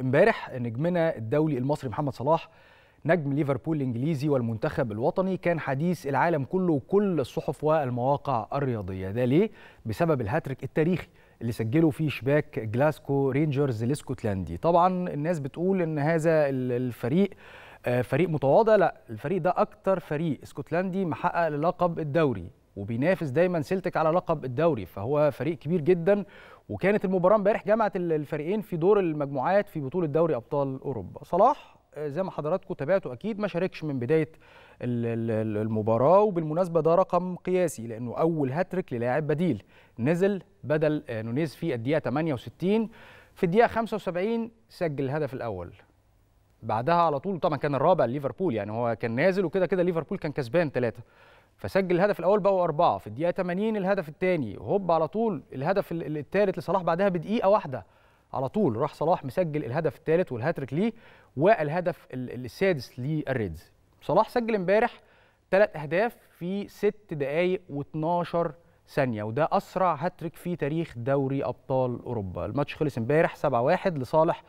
امبارح نجمنا الدولي المصري محمد صلاح نجم ليفربول الانجليزي والمنتخب الوطني كان حديث العالم كله وكل الصحف والمواقع الرياضيه ده ليه بسبب الهاتريك التاريخي اللي سجله في شباك جلاسكو رينجرز الاسكتلندي طبعا الناس بتقول ان هذا الفريق آه، فريق متواضع لا الفريق ده اكتر فريق اسكتلندي محقق للقب الدوري وبينافس دايما سلتك على لقب الدوري فهو فريق كبير جدا وكانت المباراه امبارح جمعت الفريقين في دور المجموعات في بطوله دوري ابطال اوروبا صلاح آه، زي ما حضراتكم تابعتوا اكيد ما شاركش من بدايه المباراه وبالمناسبه ده رقم قياسي لانه اول هاتريك للاعب بديل نزل بدل آه، نونيز في الدقيقه 68 في الدقيقه 75 سجل الهدف الاول بعدها على طول طبعا كان الرابع ليفربول يعني هو كان نازل وكده كده ليفربول كان كسبان ثلاثة فسجل الهدف الاول بقوا اربعه في الدقيقه 80 الهدف الثاني هوب على طول الهدف الثالث لصلاح بعدها بدقيقه واحده على طول راح صلاح مسجل الهدف الثالث والهاتريك ليه والهدف السادس للريدز صلاح سجل امبارح ثلاث اهداف في ست دقائق و12 ثانيه وده اسرع هاتريك في تاريخ دوري ابطال اوروبا الماتش خلص امبارح 7-1 لصالح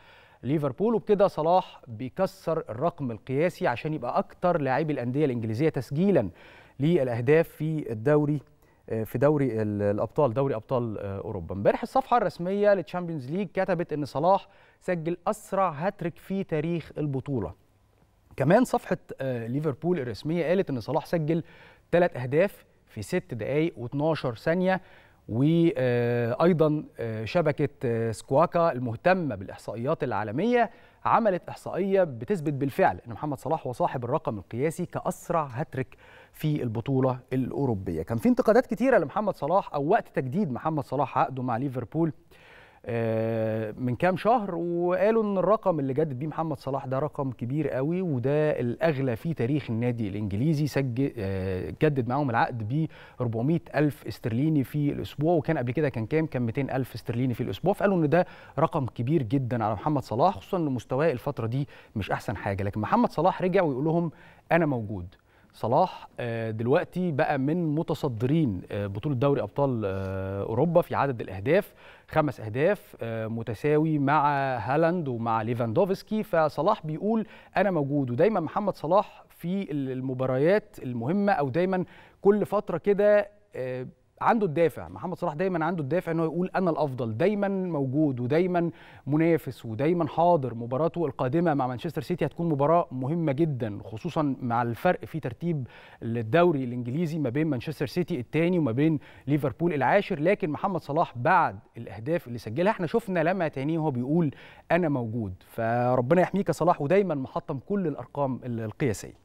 ليفربول وبكده صلاح بيكسر الرقم القياسي عشان يبقى اكتر لاعبي الانديه الانجليزيه تسجيلا للاهداف في الدوري آه، في دوري الابطال دوري ابطال آه، اوروبا امبارح الصفحه الرسميه للتشامبيونز ليج كتبت ان صلاح سجل اسرع هاتريك في تاريخ البطوله كمان صفحه آه، ليفربول الرسميه قالت ان صلاح سجل ثلاث اهداف في 6 دقائق و12 ثانيه وايضا آه، شبكه آه، سكواكا المهتمه بالاحصائيات العالميه عملت احصائيه بتثبت بالفعل ان محمد صلاح هو صاحب الرقم القياسي كاسرع هاتريك في البطوله الاوروبيه كان في انتقادات كتيره لمحمد صلاح او وقت تجديد محمد صلاح عقده مع ليفربول آه، من كام شهر وقالوا ان الرقم اللي جدد بيه محمد صلاح ده رقم كبير قوي وده الاغلى في تاريخ النادي الانجليزي سجل آه، جدد معاهم العقد ب 400 الف استرليني في الاسبوع وكان قبل كده كان كام كان 200 الف استرليني في الاسبوع فقالوا ان ده رقم كبير جدا على محمد صلاح خصوصا ان مستواه الفتره دي مش احسن حاجه لكن محمد صلاح رجع ويقول لهم انا موجود صلاح آه، دلوقتي بقى من متصدرين آه، بطوله دوري ابطال آه، اوروبا في عدد الاهداف خمس اهداف متساوي مع هالاند ومع ليفاندوفسكي فصلاح بيقول انا موجود ودايما محمد صلاح في المباريات المهمه او دايما كل فتره كده عنده الدافع محمد صلاح دايما عنده الدافع انه يقول انا الافضل دايما موجود ودايما منافس ودايما حاضر مباراته القادمه مع مانشستر سيتي هتكون مباراه مهمه جدا خصوصا مع الفرق في ترتيب الدوري الانجليزي ما بين مانشستر سيتي الثاني وما بين ليفربول العاشر لكن محمد صلاح بعد الاهداف اللي سجلها احنا شفنا لما تاني وهو بيقول انا موجود فربنا يحميك يا صلاح ودايما محطم كل الارقام القياسيه